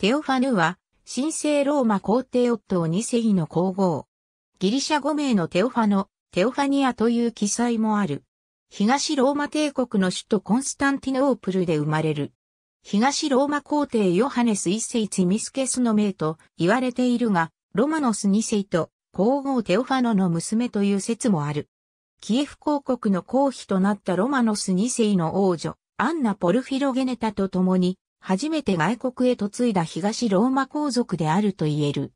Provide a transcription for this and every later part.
テオファヌは、神聖ローマ皇帝夫二2世の皇后。ギリシャ語名のテオファノ、テオファニアという記載もある。東ローマ帝国の首都コンスタンティノープルで生まれる。東ローマ皇帝ヨハネス一世チミスケスの名と言われているが、ロマノス二世と皇后テオファノの娘という説もある。キエフ公国の皇妃となったロマノス二世の王女、アンナ・ポルフィロゲネタと共に、初めて外国へ嫁いだ東ローマ皇族であると言える。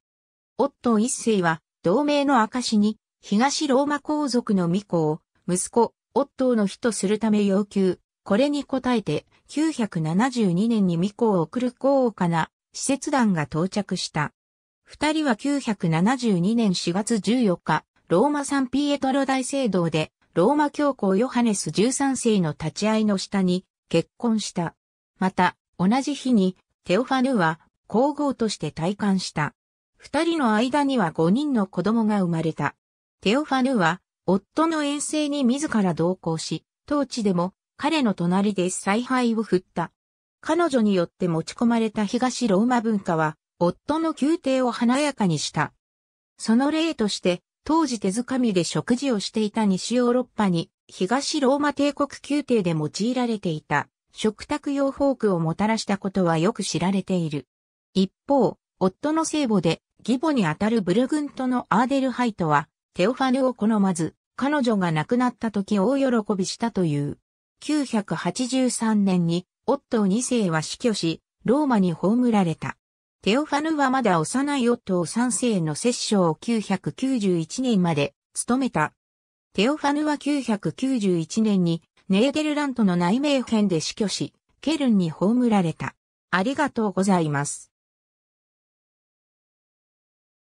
オットー一世は、同盟の証に、東ローマ皇族の巫女を、息子、オットーの日とするため要求。これに応えて、972年に巫女を送る豪華な、使節団が到着した。二人は972年4月14日、ローマサンピエトロ大聖堂で、ローマ教皇ヨハネス13世の立ち会いの下に結婚した。また、同じ日にテオファヌは皇后として退官した。二人の間には五人の子供が生まれた。テオファヌは夫の遠征に自ら同行し、当地でも彼の隣で采配を振った。彼女によって持ち込まれた東ローマ文化は、夫の宮廷を華やかにした。その例として、当時手づかみで食事をしていた西ヨーロッパに、東ローマ帝国宮廷で用いられていた。食卓用フォークをもたらしたことはよく知られている。一方、夫の聖母で義母にあたるブルグントのアーデルハイトは、テオファヌを好まず、彼女が亡くなった時大喜びしたという。983年に、夫二2世は死去し、ローマに葬られた。テオファヌはまだ幼い夫を三3世の摂政を991年まで務めた。テオファヌは991年にネーデルラントの内名編で死去し、ケルンに葬られた。ありがとうございます。